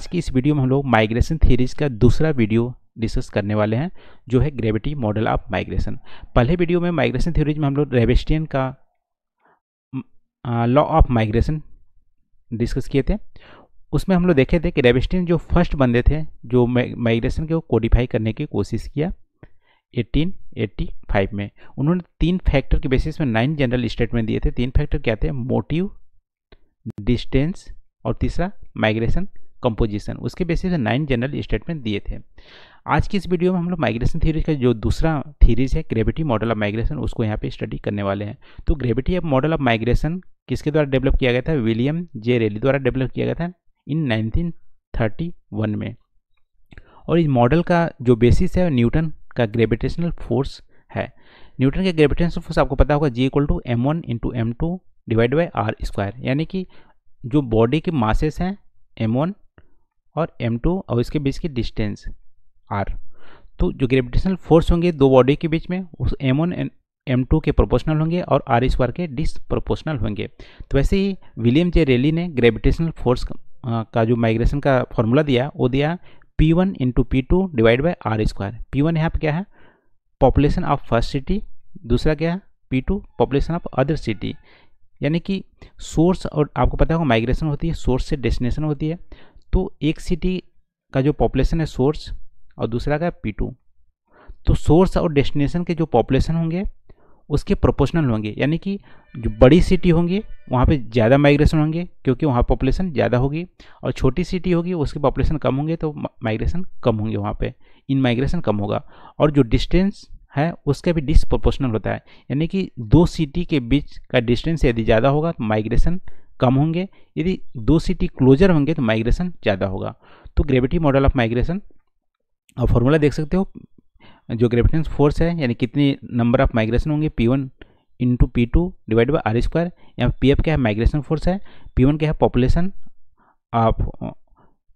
आज की इस वीडियो में हम लोग माइग्रेशन थीरीज का दूसरा वीडियो डिस्कस करने वाले हैं जो है ग्रेविटी मॉडल ऑफ माइग्रेशन पहले वीडियो में माइग्रेशन थ्योरीज में हम लोग रेवेस्टियन का लॉ ऑफ माइग्रेशन डिस्कस किए थे उसमें हम लोग देखे थे कि रेवेस्टियन जो फर्स्ट बंदे थे जो माइग्रेशन को कोडिफाई करने की कोशिश किया 1885 में उन्होंने तीन फैक्टर के बेसिस में नाइन जनरल स्टेटमेंट दिए थे तीन फैक्टर क्या थे मोटिव डिस्टेंस और तीसरा माइग्रेशन कंपोजिशन उसके बेसिस पे नाइन जनरल स्टेटमेंट दिए थे आज की इस वीडियो में हम लोग माइग्रेशन थीरीज का जो दूसरा थीरीज है ग्रेविटी मॉडल ऑफ माइग्रेशन उसको यहाँ पे स्टडी करने वाले हैं तो gravity of model of migration किसके द्वारा डेवलप किया गया था विलियम जे रेली द्वारा डेवलप किया गया था इन नाइनटीन में और इस मॉडल का जो बेसिस है न्यूटन का ग्रेविटेशनल फोर्स है न्यूटन का ग्रेविटेशनल फोर्स आपको पता होगा G equal to M one into M two divide by R square यानी कि जो बॉडी के मासेस हैं एम वन और m2 और इसके बीच की डिस्टेंस r तो जो ग्रेविटेशनल फोर्स होंगे दो बॉडी के बीच में उस m1 एंड टू के प्रोपोर्शनल होंगे और आर स्क्वायर के डिस प्रोपोर्शनल होंगे तो वैसे ही विलियम जे रेली ने ग्रेविटेशनल फोर्स का जो माइग्रेशन का फॉर्मूला दिया वो दिया P one into P two divide by R square P one यहाँ पर क्या है पॉपुलेशन ऑफ फर्स्ट सिटी दूसरा क्या है P two population of other city यानी कि सोर्स और आपको पता होगा माइग्रेशन होती है सोर्स से डेस्टिनेशन होती है तो एक सिटी का जो पॉपुलेशन है सोर्स और दूसरा का पी टू तो सोर्स और डेस्टिनेशन के जो पॉपुलेशन होंगे उसके प्रोपोर्शनल होंगे यानी कि जो बड़ी सिटी होंगी वहाँ पे ज़्यादा माइग्रेशन होंगे क्योंकि वहाँ पॉपुलेशन ज़्यादा होगी और छोटी सिटी होगी उसके पॉपुलेशन कम होंगे तो माइग्रेशन कम होंगे वहाँ पे इन माइग्रेशन कम होगा और जो डिस्टेंस है उसका भी डिसप्रोपोर्शनल होता है यानी कि दो सिटी के बीच का डिस्टेंस यदि ज़्यादा होगा तो माइग्रेशन कम होंगे यदि दो सिटी क्लोजर होंगे तो माइग्रेशन ज़्यादा होगा तो ग्रेविटी मॉडल ऑफ माइग्रेशन और फॉर्मूला देख सकते हो जो ग्रेविटेशन फोर्स है यानी कितनी नंबर ऑफ माइग्रेशन होंगे P one into P two divide by R square यहाँ पी एफ क्या है माइग्रेशन फोर्स है पी वन क्या है पॉपुलेशन ऑफ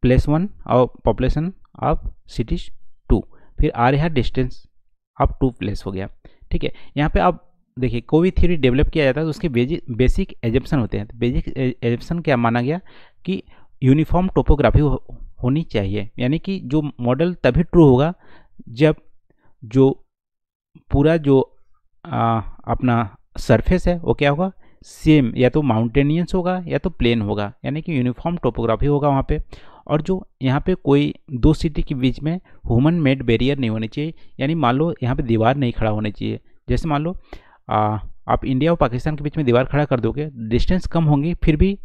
प्लेस वन और पॉपुलेशन ऑफ सिटीज टू फिर आर यहाँ डिस्टेंस ऑफ टू प्लेस हो गया ठीक है यहाँ पे आप देखिए कोई भी थ्योरी डेवलप किया जाता है तो उसके बेसिक एजप्शन होते हैं तो बेसिक एजम्पन क्या माना गया कि यूनिफॉर्म टोपोग्राफी हो, होनी चाहिए यानी कि जो मॉडल तभी ट्रू होगा जब जो पूरा जो आ, अपना सरफेस है वो क्या होगा सेम या तो माउंटेनियंस होगा या तो प्लेन होगा यानी कि यूनिफॉर्म टोपोग्राफी होगा वहाँ पे और जो यहाँ पे कोई दो सिटी के बीच में ह्यूमन मेड बैरियर नहीं होने चाहिए यानी मान लो यहाँ पे दीवार नहीं खड़ा होने चाहिए जैसे मान लो आ, आप इंडिया और पाकिस्तान के बीच में दीवार खड़ा कर दोगे डिस्टेंस कम होंगी फिर भी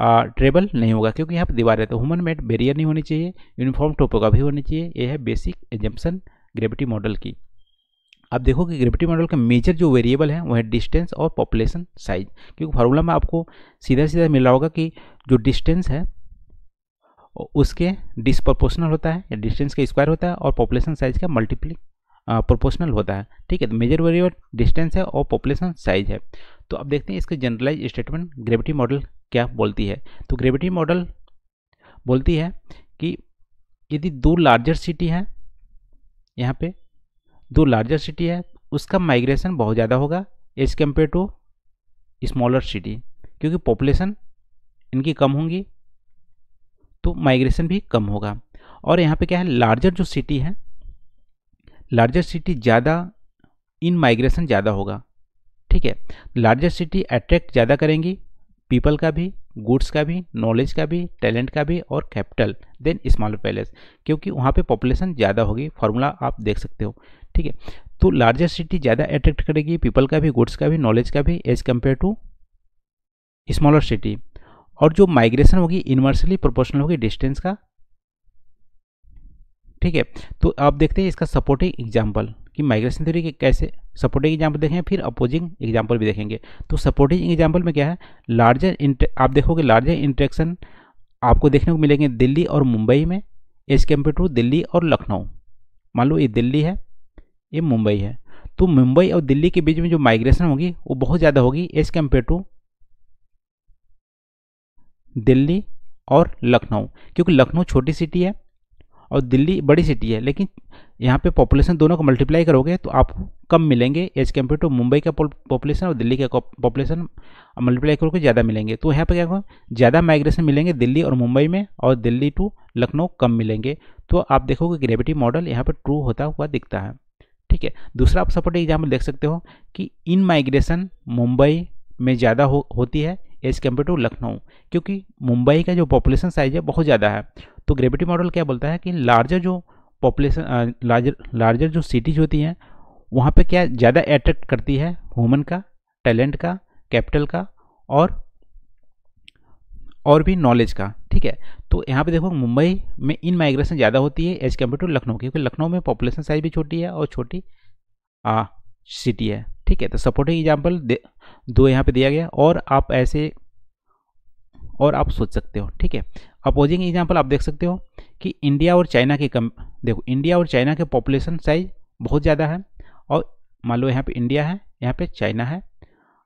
ट्रेबल नहीं होगा क्योंकि यहाँ पर दीवार है तो ह्यूमन मेड बैरियर नहीं होनी चाहिए यूनिफॉर्म भी होनी चाहिए यह है बेसिक एजम्पन ग्रेविटी मॉडल की आप देखो कि ग्रेविटी मॉडल का मेजर जो वेरिएबल है वह है डिस्टेंस और पॉपुलेशन साइज क्योंकि फार्मूला में आपको सीधा सीधा मिल रहा होगा कि जो डिस्टेंस है उसके डिसप्रोपोर्शनल होता है या डिस्टेंस का स्क्वायर होता है और पॉपुलेशन साइज का मल्टीप्ली प्रोपोर्शनल होता है ठीक है तो मेजर वेरिएबल डिस्टेंस है और पॉपुलेशन साइज है तो अब देखते हैं इसके जनरलाइज स्टेटमेंट ग्रेविटी मॉडल क्या बोलती है तो ग्रेविटी मॉडल बोलती है कि यदि दो लार्जर सिटी हैं यहाँ पे दो लार्जर सिटी है उसका माइग्रेशन बहुत ज़्यादा होगा as compare to smaller city क्योंकि पॉपुलेशन इनकी कम होंगी तो माइग्रेशन भी कम होगा और यहाँ पे क्या है लार्जर जो सिटी है लार्जेस्ट सिटी ज़्यादा इन माइग्रेशन ज़्यादा होगा ठीक है लार्जेस्ट सिटी अट्रैक्ट ज़्यादा करेंगी पीपल का भी गुड्स का भी नॉलेज का भी टैलेंट का भी और कैपिटल देन स्मॉल पैलेस क्योंकि वहाँ पे पॉपुलेशन ज़्यादा होगी फार्मूला आप देख सकते हो ठीक है तो लार्जेस्ट सिटी ज़्यादा अट्रैक्ट करेगी पीपल का भी गुड्स का भी नॉलेज का भी as compare to smaller city और जो माइग्रेशन होगी इन्वर्सली प्रोपोर्शनल होगी डिस्टेंस का ठीक है तो आप देखते हैं इसका सपोर्टिंग एग्जाम्पल कि माइग्रेशन थ्योरी के कैसे सपोर्टिंग एग्जाम्पल देखें फिर अपोजिंग एग्जाम्पल भी देखेंगे तो सपोर्टिंग एग्जाम्पल में क्या है लार्जर आप देखोगे लार्जर इंट्रैक्शन आपको देखने को मिलेंगे दिल्ली और मुंबई में एज कम्पेयर टू दिल्ली और लखनऊ मान लो ये दिल्ली है ये मुंबई है तो मुंबई और दिल्ली के बीच में जो माइग्रेशन होगी वो बहुत ज़्यादा होगी एज कम्पेयर टू दिल्ली और लखनऊ क्योंकि लखनऊ छोटी सिटी है और दिल्ली बड़ी सिटी है लेकिन यहाँ पे पॉपुलेशन दोनों को मल्टीप्लाई करोगे तो आपको कम मिलेंगे एज कम्पेयर टू मुंबई का पॉपुलेशन और दिल्ली का पॉपुलेशन मल्टीप्लाई करोगे ज़्यादा मिलेंगे तो यहाँ पे क्या ज़्यादा माइग्रेशन मिलेंगे दिल्ली और मुंबई में और दिल्ली टू लखनऊ कम मिलेंगे तो आप देखोगे ग्रेविटी मॉडल यहाँ पर ट्रू होता हुआ दिखता है ठीक है दूसरा आप सपोर्ट एग्जाम्पल देख सकते हो कि इन माइग्रेशन मुंबई में ज़्यादा हो, होती है एज कम्पेयर टू लखनऊ क्योंकि मुंबई का जो पॉपुलेशन साइज है बहुत ज़्यादा है तो ग्रेविटी मॉडल क्या बोलता है कि लार्जर जो पॉपुलेशन लार्जर लार्जर जो सिटीज होती हैं वहाँ पे क्या ज़्यादा अट्रैक्ट करती है ह्यूमन का टैलेंट का कैपिटल का और और भी नॉलेज का ठीक है तो यहाँ पे देखो मुंबई में इन माइग्रेशन ज़्यादा होती है एज कम्पेयर टू लखनऊ क्योंकि लखनऊ में पॉपुलेशन साइज भी छोटी है और छोटी सिटी है ठीक है तो सपोर्टिंग एग्जाम्पल दो यहाँ पे दिया गया और आप ऐसे और आप सोच सकते हो ठीक है अपोजिंग एग्जाम्पल आप देख सकते हो कि इंडिया और चाइना के कम देखो इंडिया और चाइना के पॉपुलेशन साइज बहुत ज़्यादा है और मान लो यहाँ पे इंडिया है यहाँ पे चाइना है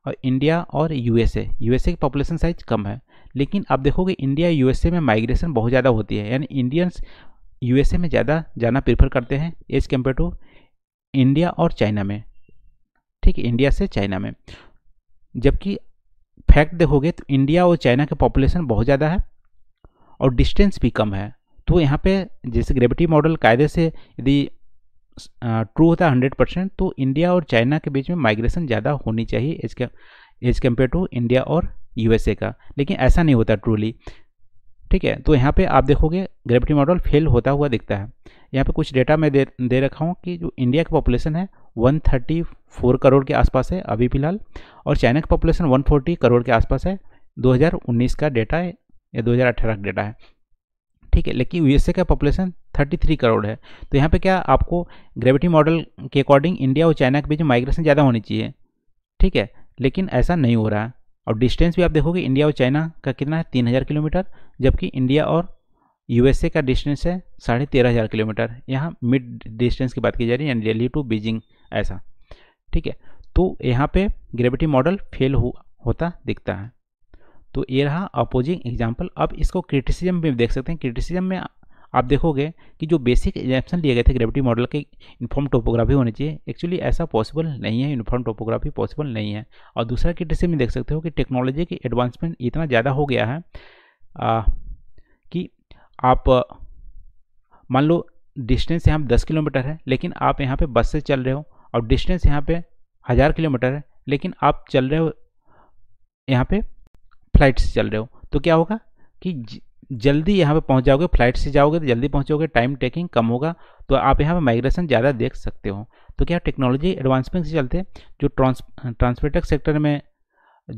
और इंडिया और यूएसए यूएसए की पॉपुलेशन साइज कम है लेकिन आप देखोगे इंडिया यूएसए में माइग्रेशन बहुत ज़्यादा होती है यानी इंडियंस यू में ज़्यादा जाना प्रेफर करते हैं एज कम्पेयर टू इंडिया और चाइना में ठीक इंडिया से चाइना में जबकि फैक्ट देखोगे तो इंडिया और चाइना का पॉपुलेशन बहुत ज़्यादा है और डिस्टेंस भी कम है तो यहाँ पे जैसे ग्रेविटी मॉडल कायदे से यदि ट्रू होता है हंड्रेड परसेंट तो इंडिया और चाइना के बीच में माइग्रेशन ज़्यादा होनी चाहिए as as compare to India और यूएसए का लेकिन ऐसा नहीं होता ट्रूली ठीक है तो यहाँ पे आप देखोगे ग्रेविटी मॉडल फेल होता हुआ दिखता है यहाँ पे कुछ डेटा मैं दे दे रखा हूँ कि जो इंडिया की पॉपुलेशन है 134 करोड़ के आसपास है अभी फिलहाल और चाइना की पॉपुलेशन 140 करोड़ के आसपास है 2019 का डेटा है या 2018 का डेटा है ठीक है लेकिन यूएसए का पॉपुलेशन 33 करोड़ है तो यहाँ पे क्या आपको ग्रेविटी मॉडल के अकॉर्डिंग इंडिया और चाइना के बीच माइग्रेशन ज़्यादा होनी चाहिए ठीक है लेकिन ऐसा नहीं हो रहा है और डिस्टेंस भी आप देखोगे इंडिया और चाइना का कितना है तीन हज़ार किलोमीटर जबकि इंडिया और यूएसए का डिस्टेंस है साढ़े तेरह हज़ार किलोमीटर यहाँ मिड डिस्टेंस की बात की जा रही है यानी दिल्ली टू बीजिंग ऐसा ठीक है तो यहाँ पे ग्रेविटी मॉडल फेल हो, होता दिखता है तो ये रहा अपोजिंग एग्जाम्पल अब इसको क्रिटिसिज्म में देख सकते हैं क्रिटिसिज्म में आप देखोगे कि जो बेसिक एग्जाम्पन लिए गए थे ग्रेविटी मॉडल के यूनिफॉर्म टोपोग्राफी होनी चाहिए एक्चुअली ऐसा पॉसिबल नहीं है यूनिफॉर्म टोपोग्राफी पॉसिबल नहीं है और दूसरा क्रिटिसिज्म देख सकते हो कि टेक्नोलॉजी की एडवांसमेंट इतना ज़्यादा हो गया है आ, कि आप मान लो डिस्टेंस यहाँ दस किलोमीटर है लेकिन आप यहाँ पे बस से चल रहे हो और डिस्टेंस यहाँ पे हज़ार किलोमीटर है लेकिन आप चल रहे हो यहाँ पे फ्लाइट से चल रहे हो तो क्या होगा कि जल्दी यहाँ पे पहुँच जाओगे फ्लाइट से जाओगे तो जल्दी पहुँचोगे टाइम टेकिंग कम होगा तो आप यहाँ पे माइग्रेशन ज़्यादा देख सकते हो तो क्या टेक्नोलॉजी एडवांसमेंट से चलते जो ट्रांस ट्रांसपोर्टर सेक्टर में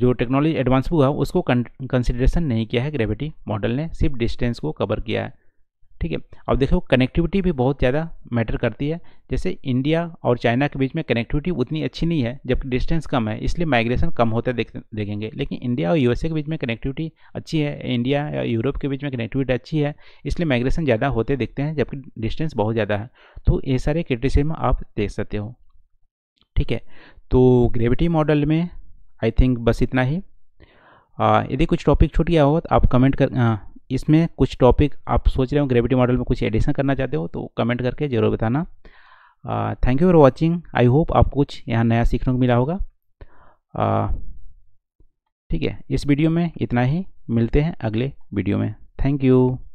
जो टेक्नोलॉजी एडवांस हुआ उसको कंसिडरेशन नहीं किया है ग्रेविटी मॉडल ने सिर्फ डिस्टेंस को कवर किया है ठीक है अब देखो कनेक्टिविटी भी बहुत ज़्यादा मैटर करती है जैसे इंडिया और चाइना के बीच में कनेक्टिविटी उतनी अच्छी नहीं है जबकि डिस्टेंस कम है इसलिए माइग्रेशन कम होता देख देखेंगे लेकिन इंडिया और यूएसए के बीच में कनेक्टिविटी अच्छी है इंडिया या यूरोप के बीच में कनेक्टिविटी अच्छी है इसलिए माइग्रेशन ज़्यादा होते देखते हैं जबकि डिस्टेंस बहुत ज़्यादा है तो ये सारे क्रिटिसिज्म आप देख सकते हो ठीक है तो ग्रेविटी मॉडल में आई थिंक बस इतना ही यदि कुछ टॉपिक छूट गया होगा तो आप कमेंट कर आ, इसमें कुछ टॉपिक आप सोच रहे हो ग्रेविटी मॉडल में कुछ एडिशन करना चाहते हो तो कमेंट करके ज़रूर बताना thank you for watching I hope आपको कुछ यहाँ नया सीखने को मिला होगा ठीक है इस वीडियो में इतना ही मिलते हैं अगले वीडियो में थैंक यू